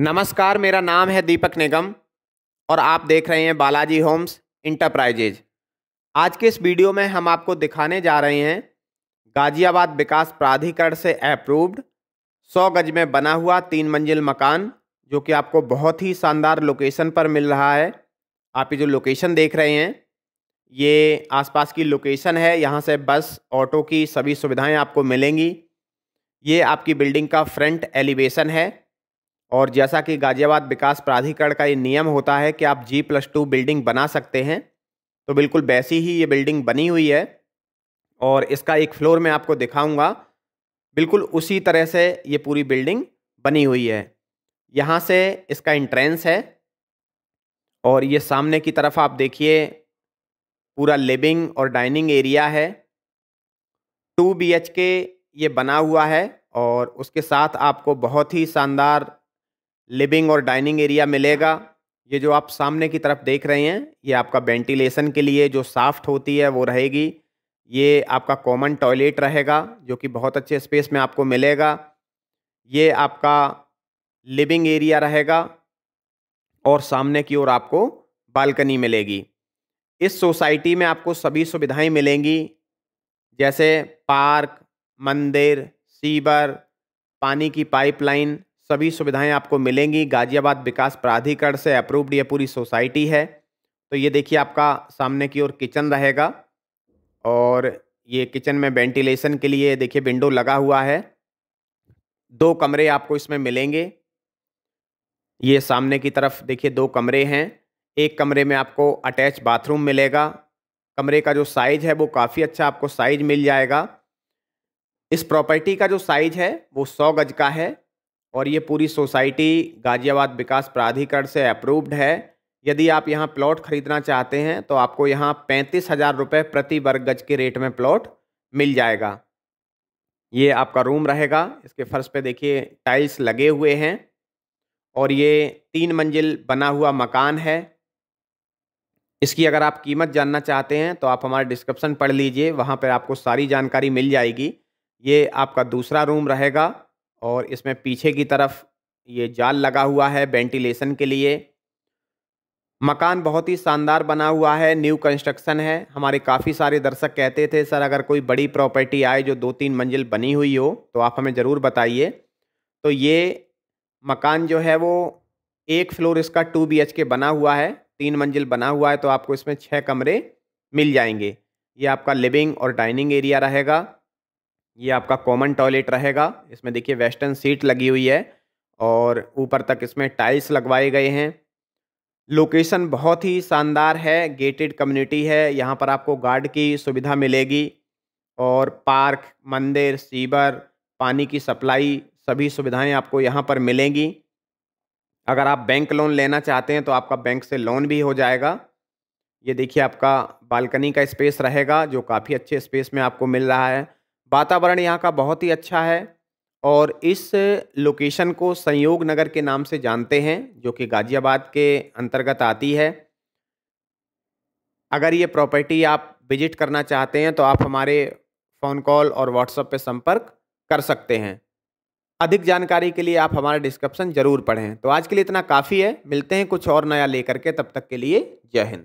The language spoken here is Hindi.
नमस्कार मेरा नाम है दीपक निगम और आप देख रहे हैं बालाजी होम्स इंटरप्राइजेज आज के इस वीडियो में हम आपको दिखाने जा रहे हैं गाजियाबाद विकास प्राधिकरण से अप्रूव्ड सौ गज में बना हुआ तीन मंजिल मकान जो कि आपको बहुत ही शानदार लोकेशन पर मिल रहा है आप ये जो लोकेशन देख रहे हैं ये आसपास की लोकेशन है यहाँ से बस ऑटो की सभी सुविधाएं आपको मिलेंगी ये आपकी बिल्डिंग का फ्रंट एलिवेशन है और जैसा कि गाजियाबाद विकास प्राधिकरण का ये नियम होता है कि आप जी प्लस टू बिल्डिंग बना सकते हैं तो बिल्कुल वैसी ही ये बिल्डिंग बनी हुई है और इसका एक फ्लोर मैं आपको दिखाऊंगा बिल्कुल उसी तरह से ये पूरी बिल्डिंग बनी हुई है यहाँ से इसका इंट्रेंस है और ये सामने की तरफ आप देखिए पूरा लिविंग और डाइनिंग एरिया है टू बी एच के ये बना हुआ है और उसके साथ आपको बहुत ही शानदार लिविंग और डाइनिंग एरिया मिलेगा ये जो आप सामने की तरफ देख रहे हैं ये आपका वेंटिलेशन के लिए जो साफ्ट होती है वो रहेगी ये आपका कॉमन टॉयलेट रहेगा जो कि बहुत अच्छे स्पेस में आपको मिलेगा ये आपका लिविंग एरिया रहेगा और सामने की ओर आपको बालकनी मिलेगी इस सोसाइटी में आपको सभी सुविधाएं मिलेंगी जैसे पार्क मंदिर सीवर पानी की पाइपलाइन सभी सुविधाएं आपको मिलेंगी गाजियाबाद विकास प्राधिकरण से अप्रूव्ड ये पूरी सोसाइटी है तो ये देखिए आपका सामने की ओर किचन रहेगा और ये किचन में वेंटिलेशन के लिए देखिए विंडो लगा हुआ है दो कमरे आपको इसमें मिलेंगे ये सामने की तरफ देखिए दो कमरे हैं एक कमरे में आपको अटैच बाथरूम मिलेगा कमरे का जो साइज़ है वो काफ़ी अच्छा आपको साइज़ मिल जाएगा इस प्रॉपर्टी का जो साइज़ है वो सौ गज का है और ये पूरी सोसाइटी गाज़ियाबाद विकास प्राधिकरण से अप्रूव्ड है यदि आप यहाँ प्लॉट खरीदना चाहते हैं तो आपको यहाँ पैंतीस हज़ार रुपये प्रति वर्ग गज के रेट में प्लॉट मिल जाएगा ये आपका रूम रहेगा इसके फर्श पे देखिए टाइल्स लगे हुए हैं और ये तीन मंजिल बना हुआ मकान है इसकी अगर आप कीमत जानना चाहते हैं तो आप हमारे डिस्क्रिप्शन पढ़ लीजिए वहाँ पर आपको सारी जानकारी मिल जाएगी ये आपका दूसरा रूम रहेगा और इसमें पीछे की तरफ ये जाल लगा हुआ है वेंटिलेशन के लिए मकान बहुत ही शानदार बना हुआ है न्यू कंस्ट्रक्शन है हमारे काफ़ी सारे दर्शक कहते थे सर अगर कोई बड़ी प्रॉपर्टी आए जो दो तीन मंजिल बनी हुई हो तो आप हमें ज़रूर बताइए तो ये मकान जो है वो एक फ्लोर इसका टू बी के बना हुआ है तीन मंजिल बना हुआ है तो आपको इसमें छः कमरे मिल जाएंगे ये आपका लिविंग और डाइनिंग एरिया रहेगा ये आपका कॉमन टॉयलेट रहेगा इसमें देखिए वेस्टर्न सीट लगी हुई है और ऊपर तक इसमें टाइल्स लगवाए गए हैं लोकेशन बहुत ही शानदार है गेटेड कम्युनिटी है यहाँ पर आपको गार्ड की सुविधा मिलेगी और पार्क मंदिर सीवर पानी की सप्लाई सभी सुविधाएं आपको यहाँ पर मिलेंगी अगर आप बैंक लोन लेना चाहते हैं तो आपका बैंक से लोन भी हो जाएगा ये देखिए आपका बालकनी का स्पेस रहेगा जो काफ़ी अच्छे स्पेस में आपको मिल रहा है वातावरण यहाँ का बहुत ही अच्छा है और इस लोकेशन को संयोग नगर के नाम से जानते हैं जो कि गाज़ियाबाद के अंतर्गत आती है अगर ये प्रॉपर्टी आप विजिट करना चाहते हैं तो आप हमारे फ़ोन कॉल और व्हाट्सएप पे संपर्क कर सकते हैं अधिक जानकारी के लिए आप हमारा डिस्क्रिप्शन ज़रूर पढ़ें तो आज के लिए इतना काफ़ी है मिलते हैं कुछ और नया लेकर के तब तक के लिए जय हिंद